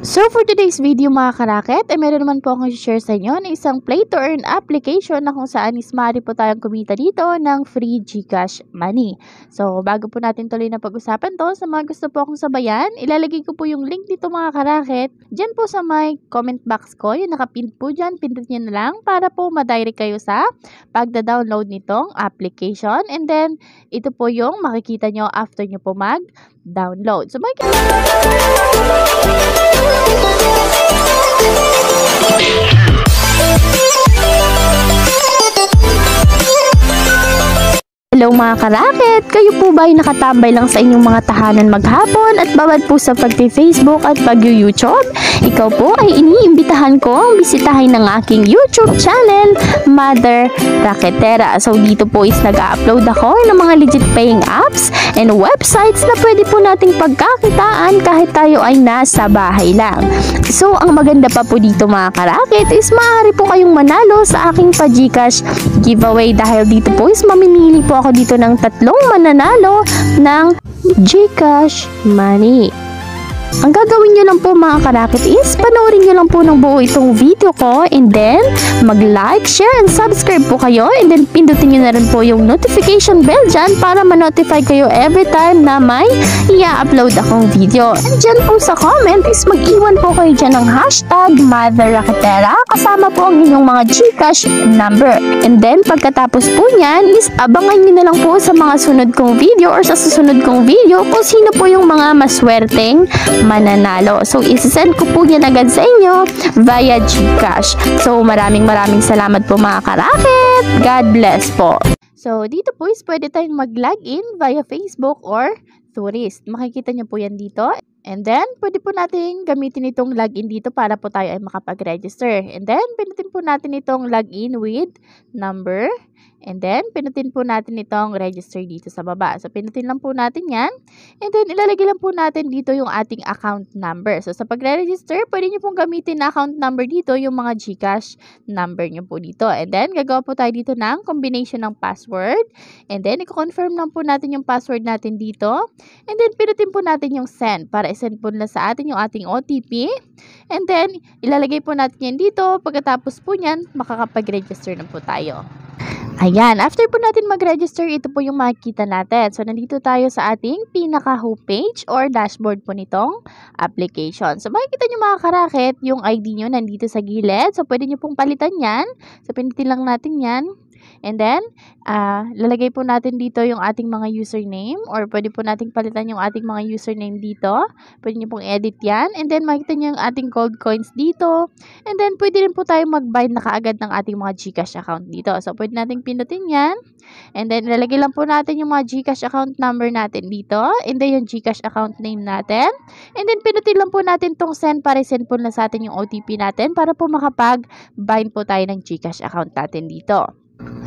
So for today's video mga karaket, ay eh, meron naman po akong share sa inyo na isang play to earn application na kung saan is maaari po tayong kumita dito ng free Gcash money. So bago po natin tuloy na pag-usapan to, sa mga gusto po akong sabayan, ilalagay ko po yung link dito mga karaket. Diyan po sa my comment box ko, yung nakapin po dyan, pindot nyo na lang para po madirect kayo sa pagda-download nitong application. And then ito po yung makikita nyo after nyo po mag-download. So mga Yeah. Hello mga karaket! Kayo po ba ay nakatambay lang sa inyong mga tahanan maghapon at bawat po sa pagti-Facebook at pag-YouTube? Ikaw po ay iniimbitahan ko ang bisitahin ng aking YouTube channel, Mother Raketera. So dito po is nag-upload ako ng mga legit paying apps and websites na pwede po nating pagkakitaan kahit tayo ay nasa bahay lang. So ang maganda pa po dito mga karaket is maaari po kayong manalo sa aking Pajikash giveaway dahil dito po is mamimili po ako ako dito ng tatlong mananalo ng Gcash Money. Ang gagawin nyo lang po mga karakit is panoorin nyo lang po ng buo itong video ko and then mag-like, share, and subscribe po kayo and then pindutin nyo na rin po yung notification bell dyan para ma-notify kayo every time na may i-upload akong video. And dyan po sa comment is mag-iwan po kayo dyan ng hashtag MotherRakitera kasama po ang inyong mga Gcash number. And then pagkatapos po niyan is abangan nyo na lang po sa mga sunod kong video or sa susunod kong video kung sino po yung mga maswerteng mananalo. So, isesend ko po yan agad sa inyo via Gcash. So, maraming maraming salamat po mga karakit. God bless po. So, dito po is pwede tayong mag-login via Facebook or Tourist. Makikita nyo po yan dito. And then, pwede po natin gamitin itong login dito para po tayo ay makapag-register. And then, pinitin po natin itong login with number And then, pinutin po natin itong register dito sa baba. So, pinutin lang po natin yan. And then, ilalagay lang po natin dito yung ating account number. So, sa pagre-register, pwede nyo pong gamitin na account number dito, yung mga Gcash number nyo po dito. And then, gagawa po tayo dito ng combination ng password. And then, i-confirm lang po natin yung password natin dito. And then, pinutin po natin yung send para isend po na sa atin yung ating OTP. And then, ilalagay po natin yan dito. Pagkatapos po niyan, makakapag-register na po tayo. Ayan, after po natin mag-register, ito po yung makikita natin. So, nandito tayo sa ating pinaka-homepage or dashboard po nitong application. So, makikita nyo mga karaket, yung ID nyo nandito sa gilid. So, pwede nyo pong palitan yan. So, pinitin lang natin yan. And then, uh, lalagay po natin dito yung ating mga username or pwede po nating palitan yung ating mga username dito. Pwede nyo pong edit yan. And then, makita nyo yung ating gold coins dito. And then, pwede rin po tayo mag-bind na kaagad ng ating mga Gcash account dito. So, pwede nating pindutin yan. And then, lalagay lang po natin yung mga Gcash account number natin dito. And then, yung Gcash account name natin. And then, pinutin lang po natin tong send para send po na sa atin yung OTP natin para po makapag-bind po tayo ng Gcash account natin dito.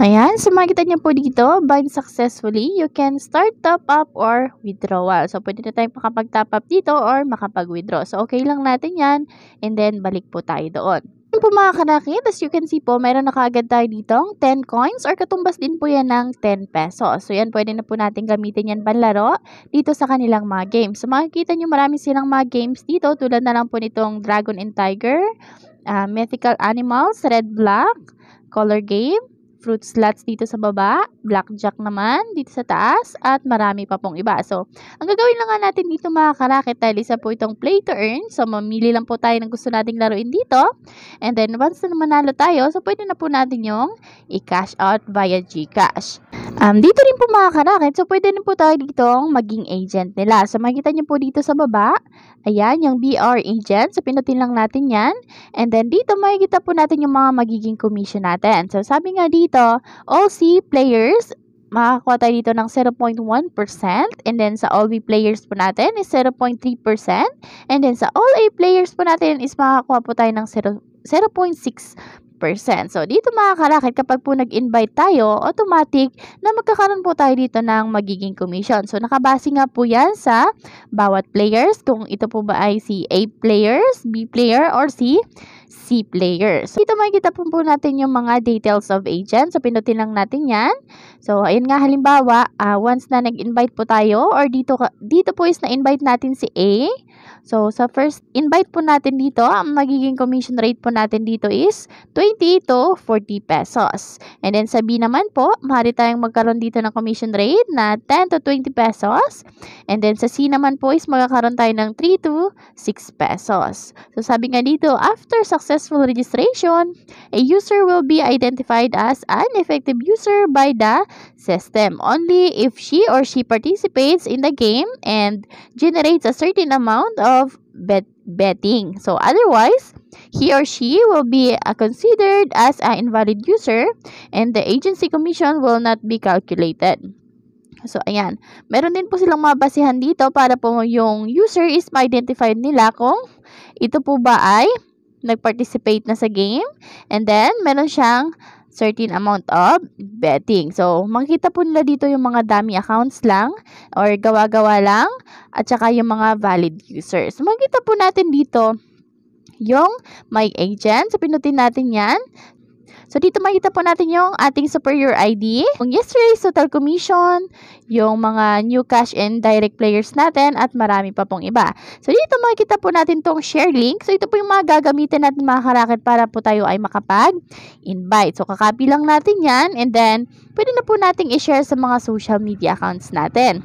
Ayan, so makikita niyo po dito, bind successfully, you can start top up or withdrawal. So, pwede na tayong makapag-top up dito or makapag-withdraw. So, okay lang natin yan and then balik po tayo doon. Yun po mga kanakit, as you can see po, mayroon na kaagad tayo ditong 10 coins or katumbas din po yan ng 10 pesos. So, yan, pwede na po natin gamitin yan panlaro dito sa kanilang mga games. So, makikita niyo marami silang mga games dito tulad na lang po nitong Dragon and Tiger, uh, Mythical Animals, Red Black, Color Game, fruit slots dito sa baba, blackjack naman dito sa taas, at marami pa pong iba. So, ang gagawin lang nga natin dito mga karakit dahil isa po itong play to earn. So, mamili lang po tayo ng gusto nating laruin dito. And then, once na manalo tayo, so pwede na po natin yung i-cash out via GCash. Um, dito rin po mga karakit, so pwede rin po tayo ditong maging agent nila. So makikita nyo po dito sa baba, ayan, yung BR agent. So pinutin lang natin yan. And then dito makikita po natin yung mga magiging commission natin. So sabi nga dito, all C players makakuha tayo dito ng 0.1% and then sa all B players po natin is 0.3% and then sa all A players po natin is makakuha po tayo ng 0.6% So, dito mga karakit, kapag po nag-invite tayo, automatic na magkakaroon po tayo dito ng magiging commission. So, nakabase nga po yan sa bawat players, kung ito po ba ay si A players, B player, or C C players. dito makikita po po natin yung mga details of agent. So, pinutin lang natin yan. So, ayun nga halimbawa, uh, once na nag-invite po tayo or dito, dito po is na-invite natin si A. So, sa first invite po natin dito, ang magiging commission rate po natin dito is 20 to 40 pesos. And then sa B naman po, maaari tayong magkaroon dito ng commission rate na 10 to 20 pesos. And then sa C naman po is magkakaroon tayo ng 3 to 6 pesos. So, sabi nga dito, after success successful registration, a user will be identified as an effective user by the system only if she or she participates in the game and generates a certain amount of bet betting. So otherwise, he or she will be uh, considered as an invalid user and the agency commission will not be calculated. So, ayan. Meron din po silang mabasihan dito para po yung user is ma-identify nila kung ito po ba ay nag-participate na sa game. And then, meron siyang certain amount of betting. So, makikita po nila dito yung mga dummy accounts lang or gawa-gawa lang at saka yung mga valid users. Makikita po natin dito yung my agent. So, pinutin natin yan. So, dito makita po natin yung ating superior ID, yung yesterday's total commission, yung mga new cash and direct players natin, at marami pa pong iba. So, dito makita po natin tong share link. So, ito po yung mga gagamitin natin mga karakit para po tayo ay makapag-invite. So, kakapi lang natin yan and then, pwede na po nating i-share sa mga social media accounts natin.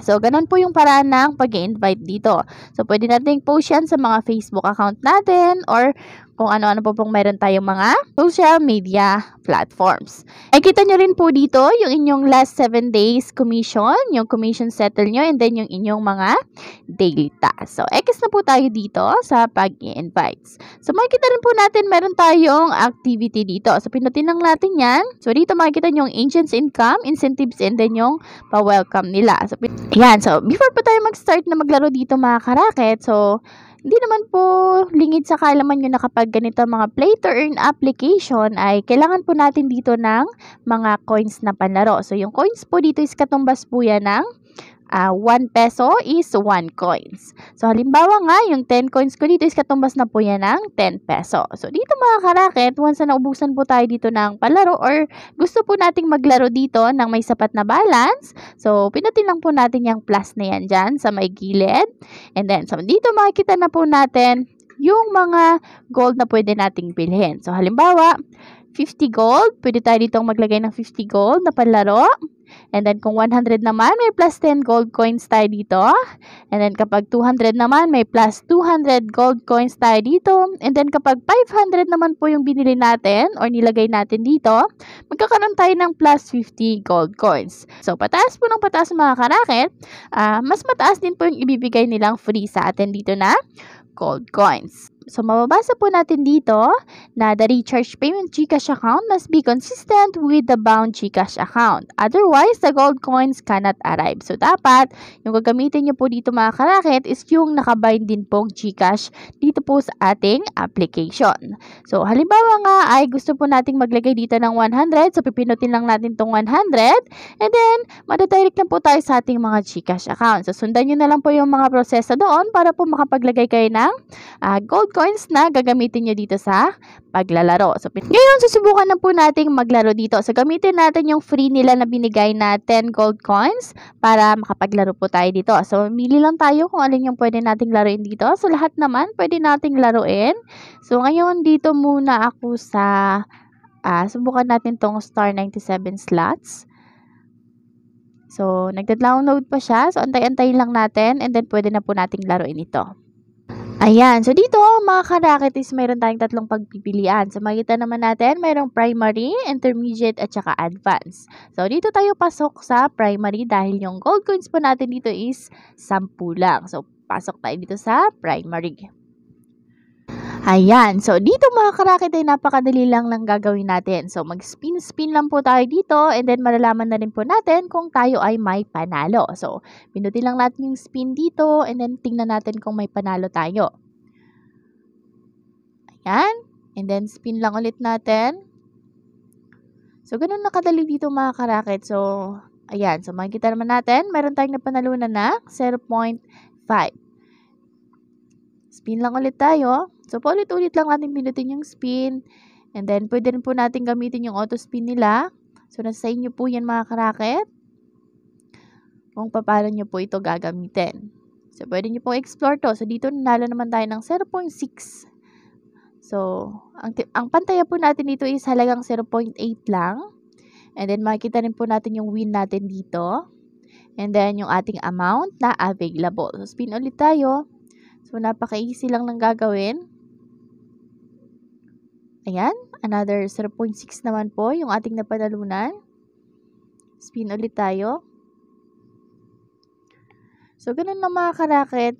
So, ganun po yung paraan ng pag invite dito. So, pwede natin post yan sa mga Facebook account natin or kung ano-ano po pong meron tayong mga social media platforms. Ay kita nyo rin po dito yung inyong last 7 days commission, yung commission settle nyo, and then yung inyong mga data. So, X na po tayo dito sa pag invites So, makikita rin po natin meron tayong activity dito. So, pinutin lang natin yan. So, dito makikita nyo yung agents income, incentives, and then yung pa-welcome nila. So, yan. So, before po tayo mag-start na maglaro dito mga karaket, so, hindi naman po lingid sa kalaman nyo na kapag ganito mga play to earn application ay kailangan po natin dito ng mga coins na panlaro. So yung coins po dito is katumbas po yan ng uh, ah, 1 peso is 1 coins. So, halimbawa nga, yung 10 coins ko dito is katumbas na po yan ng 10 peso. So, dito mga karaket, once na naubusan po tayo dito ng palaro or gusto po nating maglaro dito ng may sapat na balance, so, pinutin lang po natin yung plus na yan dyan sa may gilid. And then, so, dito makikita na po natin yung mga gold na pwede nating bilhin. So, halimbawa, 50 gold. Pwede tayo ditong maglagay ng 50 gold na panlaro. And then kung 100 naman, may plus 10 gold coins tayo dito. And then kapag 200 naman, may plus 200 gold coins tayo dito. And then kapag 500 naman po yung binili natin or nilagay natin dito, magkakaroon tayo ng plus 50 gold coins. So pataas po ng pataas mga karaket, uh, ah, mas mataas din po yung ibibigay nilang free sa atin dito na gold coins. So, mababasa po natin dito na the recharge payment GCash account must be consistent with the bound GCash account. Otherwise, the gold coins cannot arrive. So, dapat yung gagamitin nyo po dito mga karakit is yung nakabind din pong GCash dito po sa ating application. So, halimbawa nga ay gusto po nating maglagay dito ng 100. So, pipinutin lang natin tong 100. And then, madadirect lang po tayo sa ating mga GCash account. So, sundan nyo na lang po yung mga proseso doon para po makapaglagay kayo ng uh, gold coins coins na gagamitin niya dito sa paglalaro. So, ngayon, susubukan na po natin maglaro dito. So, gamitin natin yung free nila na binigay na 10 gold coins para makapaglaro po tayo dito. So, mili lang tayo kung alin yung pwede nating laruin dito. So, lahat naman pwede nating laruin. So, ngayon, dito muna ako sa... Uh, subukan natin tong star 97 slots. So, nagda-download pa siya. So, antay-antay lang natin and then pwede na po nating laruin ito. Ayan. So, dito, mga karakit is mayroon tayong tatlong pagpipilian. Sa so, makita naman natin, mayroong primary, intermediate, at saka advanced. So, dito tayo pasok sa primary dahil yung gold coins po natin dito is 10 lang. So, pasok tayo dito sa primary. Ayan. So, dito mga karakit ay napakadali lang lang gagawin natin. So, mag-spin-spin lang po tayo dito and then malalaman na rin po natin kung tayo ay may panalo. So, pinutin lang natin yung spin dito and then tingnan natin kung may panalo tayo. Ayan. And then, spin lang ulit natin. So, ganun nakadali dito mga karakit. So, ayan. So, makikita naman natin, meron tayong napanalunan na 0.5. Spin lang ulit tayo. So, paulit-ulit lang natin pindutin yung spin. And then, pwede rin po natin gamitin yung auto spin nila. So, nasa inyo po yan mga karaket. Kung paano nyo po ito gagamitin. So, pwede nyo po explore to. So, dito nanalo naman tayo ng 0.6. So, ang, ang pantaya po natin dito is halagang 0.8 lang. And then, makikita rin po natin yung win natin dito. And then, yung ating amount na available. So, spin ulit tayo. So, napaka-easy lang ng gagawin. Ayan, another 0.6 naman po yung ating napanalunan. Spin ulit tayo. So, ganun lang mga karaket.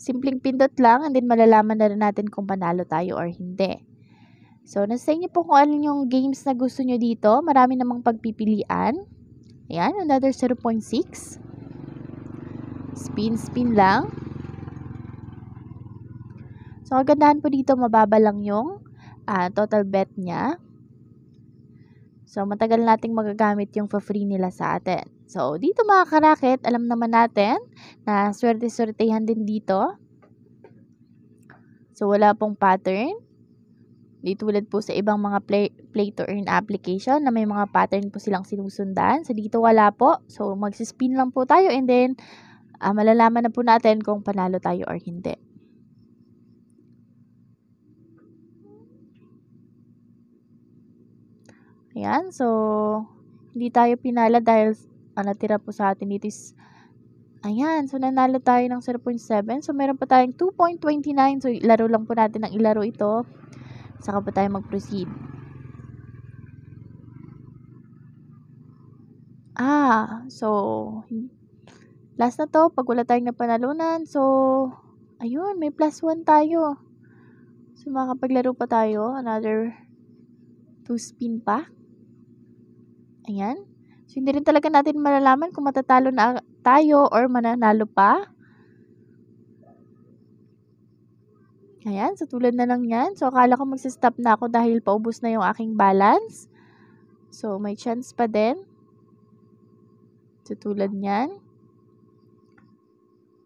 Simpleng pindot lang and then malalaman na rin natin kung panalo tayo or hindi. So, nasa inyo po kung alin yung games na gusto nyo dito. Marami namang pagpipilian. Ayan, another 0.6. Spin, spin lang. So, kagandahan po dito, mababa lang yung uh, total bet niya. So, matagal nating magagamit yung for free nila sa atin. So, dito mga karaket, alam naman natin na swerte-swertehan din dito. So, wala pong pattern. Di tulad po sa ibang mga play, play to earn application na may mga pattern po silang sinusundan. So, dito wala po. So, magsispin lang po tayo and then uh, malalaman na po natin kung panalo tayo or hindi. Yan, so, hindi tayo pinala dahil ang ah, natira po sa atin dito is, ayan, so nanalo tayo ng 0.7. So, meron pa tayong 2.29. So, laro lang po natin ang ilaro ito. Saka pa tayo mag-proceed. Ah, so, last na to, pag wala tayong napanalunan, so, ayun, may plus 1 tayo. So, makakapaglaro pa tayo, another 2 spin pa. Ayan. So, hindi rin talaga natin malalaman kung matatalo na tayo or mananalo pa. Ayan, so tulad na lang yan. So, akala ko magsistop na ako dahil paubos na yung aking balance. So, may chance pa din. So, tulad yan.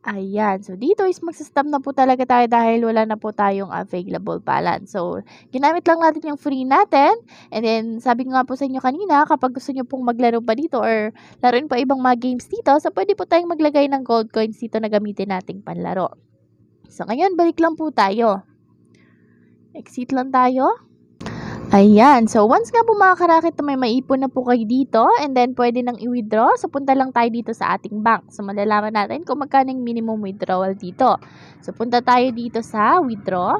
Ayan. So, dito is magsastam na po talaga tayo dahil wala na po tayong available balance. So, ginamit lang natin yung free natin. And then, sabi nga po sa inyo kanina, kapag gusto nyo pong maglaro pa dito or laruin pa ibang mga games dito, so pwede po tayong maglagay ng gold coins dito na gamitin nating panlaro. So, ngayon, balik lang po tayo. Exit lang tayo. Ayan. So, once nga po mga karakit, may maipon na po kayo dito and then pwede nang i-withdraw. So, punta lang tayo dito sa ating bank. So, malalaman natin kung magkano yung minimum withdrawal dito. So, punta tayo dito sa withdraw.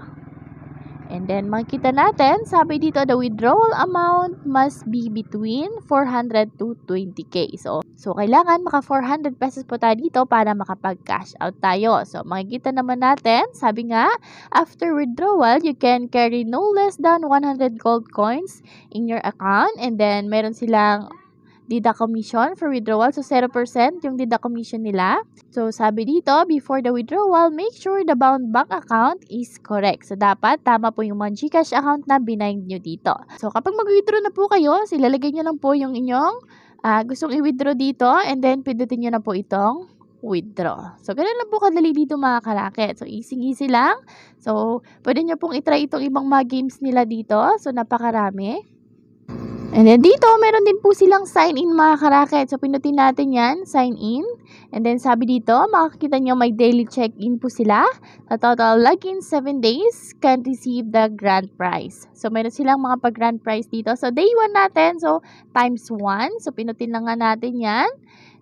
And then, makikita natin, sabi dito, the withdrawal amount must be between 400 to 20k. So, so kailangan maka 400 pesos po tayo dito para makapag-cash out tayo. So, makikita naman natin, sabi nga, after withdrawal, you can carry no less than 100 gold coins in your account. And then, meron silang DIDA commission for withdrawal. So, 0% yung DIDA commission nila. So, sabi dito, before the withdrawal, make sure the bound bank account is correct. So, dapat tama po yung mga Gcash account na binayad nyo dito. So, kapag mag-withdraw na po kayo, silalagay nyo lang po yung inyong uh, gustong i-withdraw dito and then pindutin nyo na po itong withdraw. So, ganun lang po kadali dito mga karaket. So, easy-easy lang. So, pwede nyo pong itry itong ibang mga games nila dito. So, napakarami. And then dito, meron din po silang sign in mga karaket. So pinutin natin yan, sign in. And then sabi dito, makakita nyo may daily check-in po sila. Sa total login 7 days, can receive the grand prize. So meron silang mga pag-grand prize dito. So day 1 natin, so times 1. So pinutin lang nga natin yan.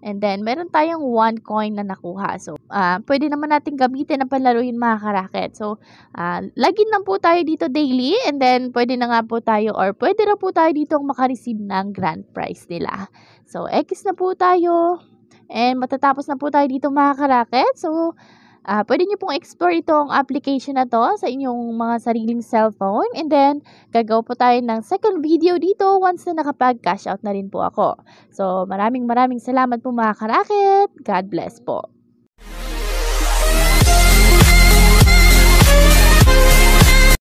And then, meron tayong one coin na nakuha. So, uh, pwede naman natin gamitin na panlaro yung mga karaket. So, uh, login lang po tayo dito daily. And then, pwede na nga po tayo or pwede na po tayo dito makareceive ng grand prize nila. So, X na po tayo. And matatapos na po tayo dito mga karaket. So, Uh, pwede nyo pong explore itong application na to sa inyong mga sariling cellphone. And then, gagawa po tayo ng second video dito once na nakapag-cash out na rin po ako. So, maraming maraming salamat po mga karakit. God bless po.